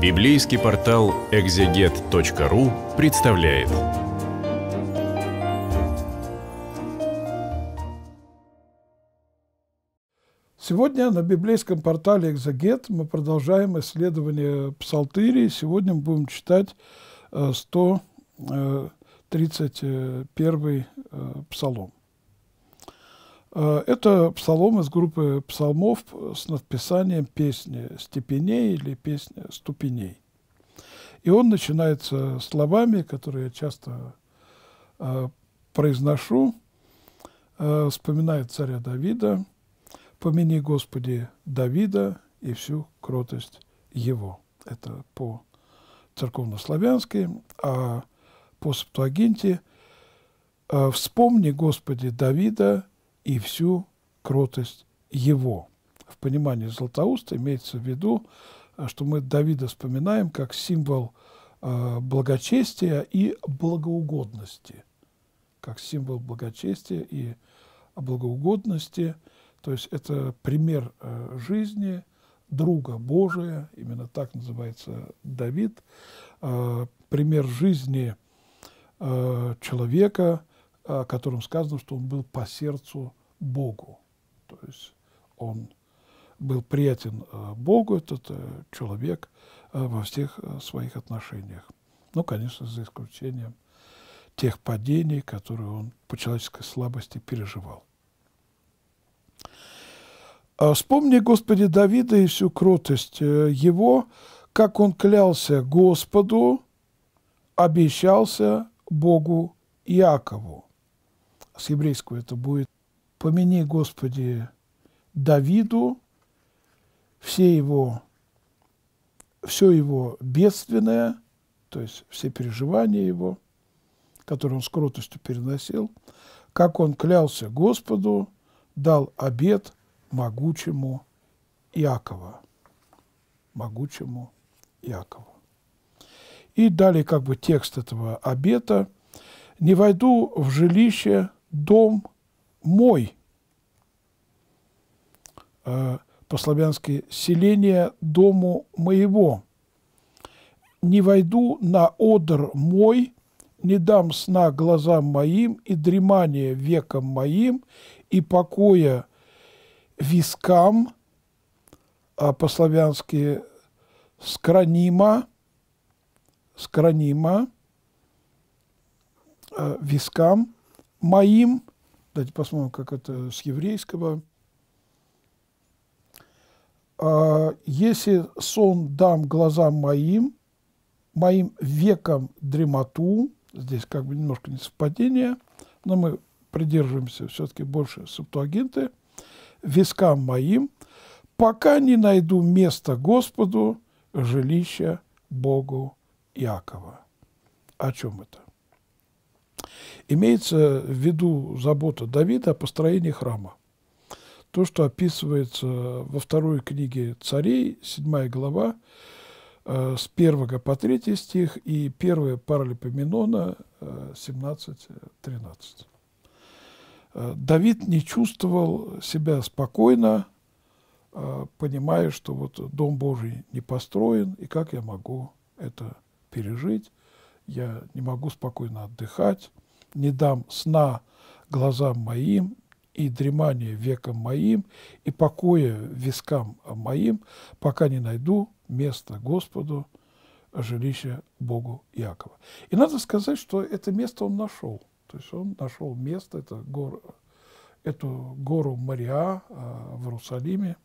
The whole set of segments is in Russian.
Библейский портал экзегет.ру представляет. Сегодня на библейском портале «Экзегет» мы продолжаем исследование Псалтырии. Сегодня мы будем читать 131 э, э, э, псалом. Э, это псалом из группы псалмов с надписанием песни степеней или песня ступеней. И он начинается словами, которые я часто э, произношу, э, вспоминая царя Давида, «Помяни, Господи, Давида и всю кротость его». Это по церковнославянски, а по септуагинте «Э, «Вспомни, Господи, Давида и всю кротость его. В понимании Златоуста имеется в виду, э, что мы Давида вспоминаем как символ э, благочестия и благоугодности. Как символ благочестия и благоугодности. То есть это пример э, жизни друга Божия, именно так называется Давид, пример жизни человека, о котором сказано, что он был по сердцу Богу. То есть он был приятен э, Богу, этот э, человек э, во всех своих отношениях. Ну, конечно, за исключением тех падений, которые он по человеческой слабости переживал. А «Вспомни, Господи, Давида и всю кротость его, как он клялся Господу, обещался Богу Иакову». С еврейского это будет помяни, Господи, Давиду, все его, все его бедственное, то есть все переживания его, которые он с кротостью переносил, как он клялся Господу, дал обет могучему Иакова. Могучему Иакову. И далее как бы текст этого обета. «Не войду в жилище дом мой, Э, по-славянски «селение дому моего». «Не войду на одр мой, не дам сна глазам моим и дремания векам моим и покоя вискам», а по-славянски «скранима», «скранима», э, «вискам моим». Давайте посмотрим, как это с еврейского – а, если сон дам глазам моим, моим векам дремоту, здесь как бы немножко не совпадение, но мы придерживаемся все-таки больше септуагинты, вискам моим, пока не найду место Господу, жилища Богу Иакова. О чем это? Имеется в виду забота Давида о построении храма то, что описывается во второй книге царей, 7 глава, э, с 1 по 3 стих и первая Паралипоменона э, 17-13. Э, Давид не чувствовал себя спокойно, э, понимая, что вот Дом Божий не построен, и как я могу это пережить, я не могу спокойно отдыхать, не дам сна глазам моим, и дремание веком моим, и покоя вискам моим, пока не найду место Господу, жилище Богу Иакова. И надо сказать, что это место он нашел. То есть он нашел место, это гор, эту гору Мария а, в Иерусалиме.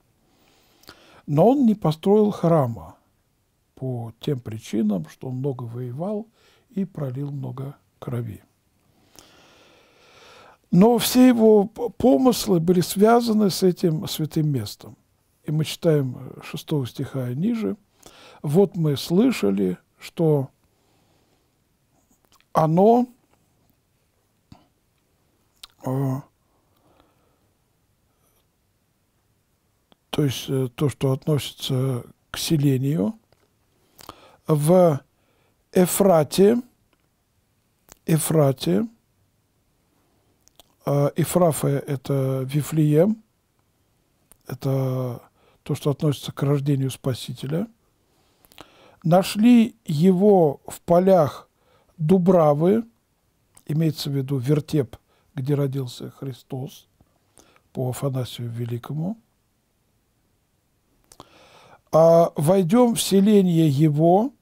Но он не построил храма по тем причинам, что он много воевал и пролил много крови. Но все его помыслы были связаны с этим святым местом. И мы читаем 6 э, стиха ниже. «Вот мы слышали, что оно э, то есть э, то, что относится к селению, в Эфрате, Эфрате, а, Ифрафе – это Вифлеем, это то, что относится к рождению Спасителя. Нашли его в полях Дубравы, имеется в виду вертеп, где родился Христос, по Афанасию Великому. А войдем в селение его,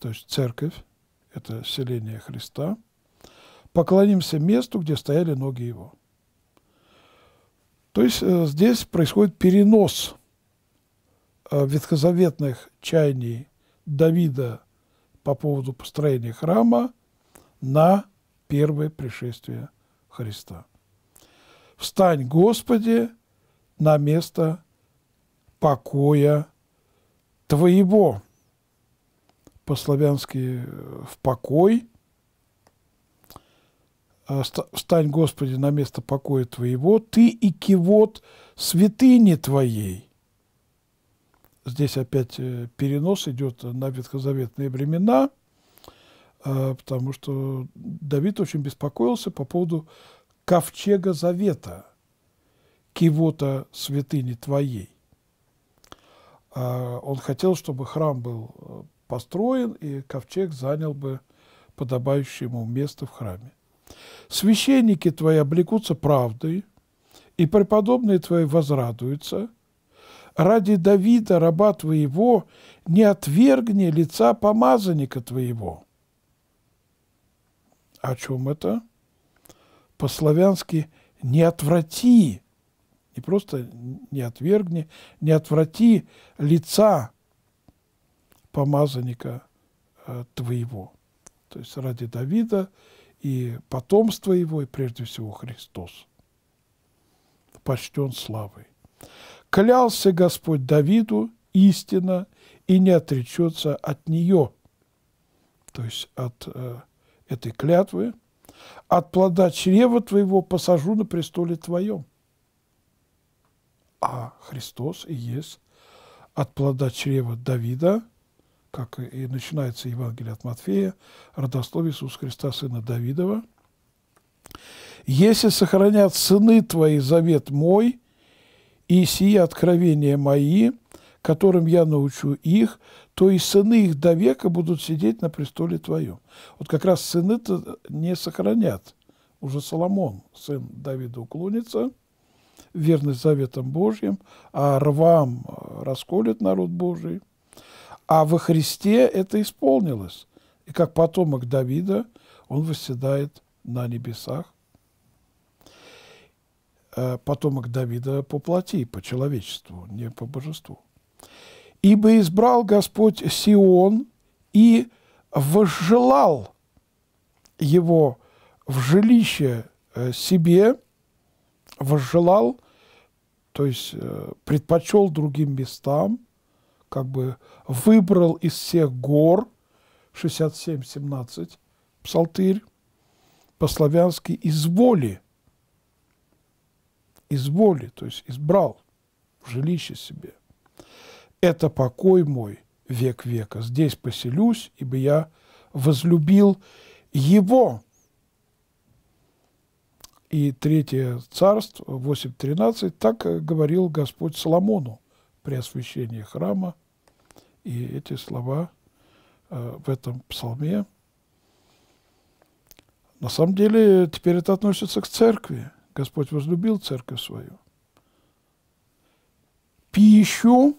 то есть церковь, это селение Христа – поклонимся месту, где стояли ноги его. То есть э, здесь происходит перенос э, ветхозаветных чаяний Давида по поводу построения храма на первое пришествие Христа. «Встань, Господи, на место покоя Твоего». По-славянски э, «в покой» «Э, встань, Господи, на место покоя Твоего, Ты и кивот святыни Твоей. Здесь опять э, перенос идет на ветхозаветные времена, э, потому что Давид очень беспокоился по поводу ковчега завета, кивота святыни Твоей. А, он хотел, чтобы храм был построен, и ковчег занял бы подобающее ему место в храме. Священники твои облекутся правдой, и преподобные твои возрадуются. Ради Давида, раба твоего, не отвергни лица помазанника твоего». О чем это? По-славянски «не отврати», не просто «не отвергни», «не отврати лица помазанника э, твоего». То есть ради Давида – и потомство его, и прежде всего Христос, почтен славой. Клялся Господь Давиду истина и не отречется от нее, то есть от э, этой клятвы, от плода чрева твоего посажу на престоле твоем. А Христос и есть от плода чрева Давида – как и начинается Евангелие от Матфея, родословие Иисуса Христа, сына Давидова. «Если сохранят сыны твои завет мой, и сие откровения мои, которым я научу их, то и сыны их до века будут сидеть на престоле твоем». Вот как раз сыны-то не сохранят. Уже Соломон, сын Давида, уклонится – верность заветам Божьим, а Рвам э, расколет народ Божий – а во Христе это исполнилось. И как потомок Давида он восседает на небесах. Э, потомок Давида по плоти, по человечеству, не по божеству. «Ибо избрал Господь Сион и возжелал его в жилище э, себе, возжелал, то есть э, предпочел другим местам – как бы выбрал из всех гор 67-17 псалтырь по-славянски «изволи», «изволи», то есть «избрал» в жилище себе. «Это покой мой век века, здесь поселюсь, ибо я возлюбил его». И третье царство, 8.13, так говорил Господь Соломону при освящении храма – и эти слова э, в этом псалме, на самом деле, теперь это относится к церкви. Господь возлюбил церковь свою. Пищу,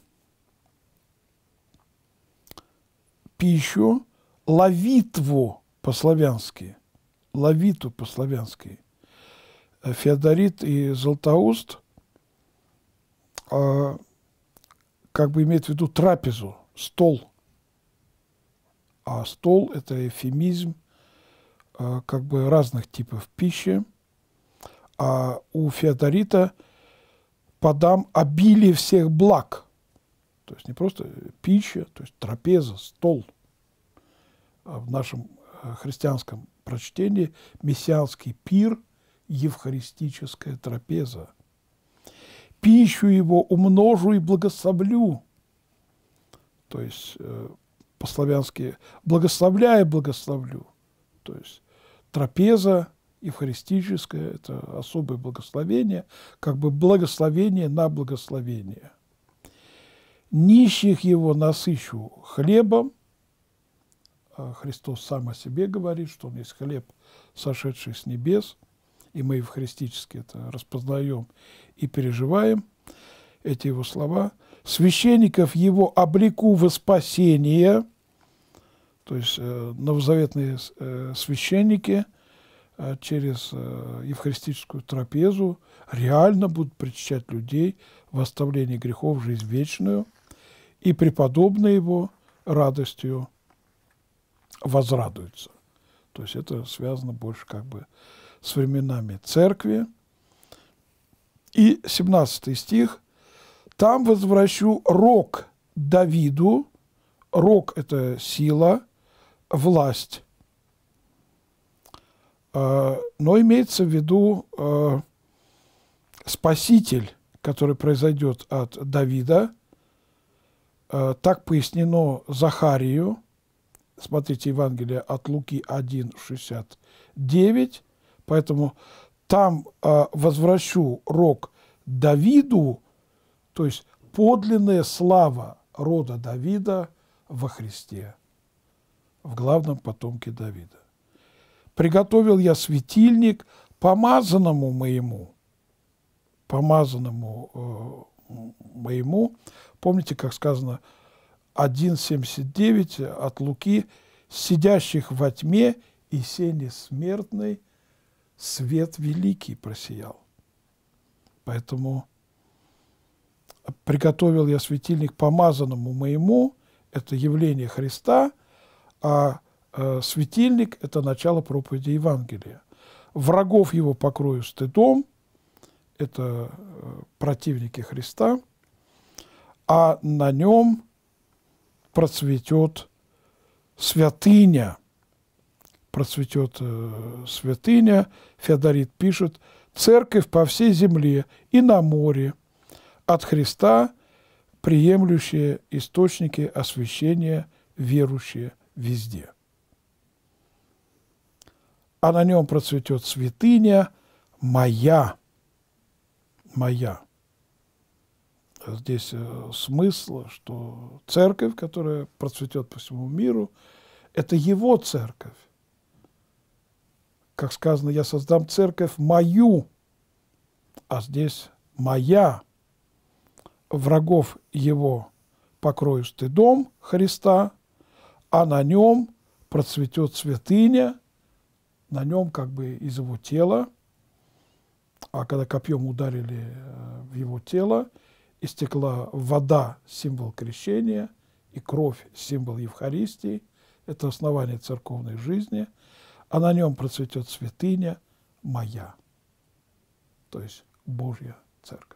пищу, лавитву по-славянски, лавиту по-славянски. Э, Феодорит и Златоуст э, как бы имеют в виду трапезу, стол. А стол – это эфемизм э, как бы разных типов пищи. А у Феодорита подам обилие всех благ. То есть не просто пища, то есть трапеза, стол. А в нашем э, христианском прочтении мессианский пир – евхаристическая трапеза. Пищу его умножу и благословлю – то есть э, по-славянски «благословляя, благословлю». То есть трапеза евхаристическая – это особое благословение, как бы благословение на благословение. «Нищих его насыщу хлебом», а Христос сам о себе говорит, что он есть хлеб, сошедший с небес, и мы в это распознаем и переживаем, эти его слова – священников его облику во спасение, то есть э, новозаветные э, священники э, через евхаристическую трапезу реально будут причащать людей в оставлении грехов жизнь вечную и преподобно его радостью возрадуются. То есть это связано больше как бы с временами церкви. И 17 стих – там возвращу рок Давиду. Рок – это сила, власть. А, но имеется в виду а, спаситель, который произойдет от Давида. А, так пояснено Захарию. Смотрите Евангелие от Луки 1:69. Поэтому там возвращу рок Давиду, то есть подлинная слава рода Давида во Христе, в главном потомке Давида. Приготовил я светильник помазанному моему, помазанному э, моему, помните, как сказано, 1.79 от Луки, сидящих во тьме и сене смертной свет великий просиял. Поэтому приготовил я светильник помазанному моему, это явление Христа, а э, светильник – это начало проповеди Евангелия. Врагов его покрою стыдом, это э, противники Христа, а на нем процветет святыня. Процветет э, святыня, Феодорит пишет, «Церковь по всей земле и на море – от Христа приемлющие источники освящения верующие везде. А на нем процветет святыня моя, моя. Здесь э, смысл, что церковь, которая процветет по всему миру, это его церковь. Как сказано, я создам церковь мою, а здесь моя врагов его покрою стыдом Христа, а на нем процветет святыня, на нем как бы из его тела, а когда копьем ударили э, в его тело, истекла вода, символ крещения, и кровь, символ Евхаристии, это основание церковной жизни, а на нем процветет святыня моя, то есть Божья церковь.